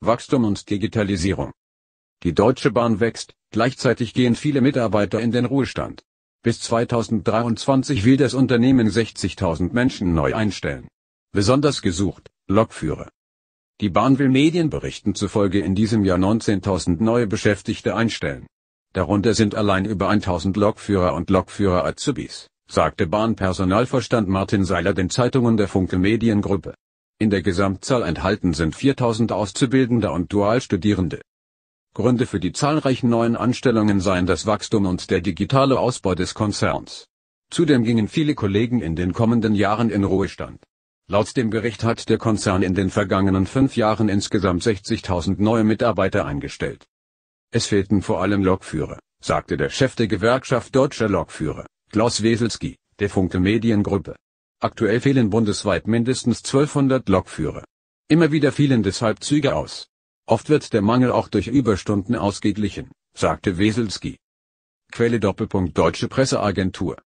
Wachstum und Digitalisierung. Die Deutsche Bahn wächst, gleichzeitig gehen viele Mitarbeiter in den Ruhestand. Bis 2023 will das Unternehmen 60.000 Menschen neu einstellen. Besonders gesucht, Lokführer. Die Bahn will Medienberichten zufolge in diesem Jahr 19.000 neue Beschäftigte einstellen. Darunter sind allein über 1.000 Lokführer und Lokführer-Azubis, sagte Bahnpersonalverstand Martin Seiler den Zeitungen der Funke Mediengruppe. In der Gesamtzahl enthalten sind 4000 Auszubildende und Dualstudierende. Gründe für die zahlreichen neuen Anstellungen seien das Wachstum und der digitale Ausbau des Konzerns. Zudem gingen viele Kollegen in den kommenden Jahren in Ruhestand. Laut dem Gericht hat der Konzern in den vergangenen fünf Jahren insgesamt 60.000 neue Mitarbeiter eingestellt. Es fehlten vor allem Lokführer, sagte der Chef der Gewerkschaft Deutscher Lokführer, Klaus Weselski, der Funke Mediengruppe. Aktuell fehlen bundesweit mindestens 1200 Lokführer. Immer wieder fielen deshalb Züge aus. Oft wird der Mangel auch durch Überstunden ausgeglichen, sagte Weselski. Quelle Doppelpunkt Deutsche Presseagentur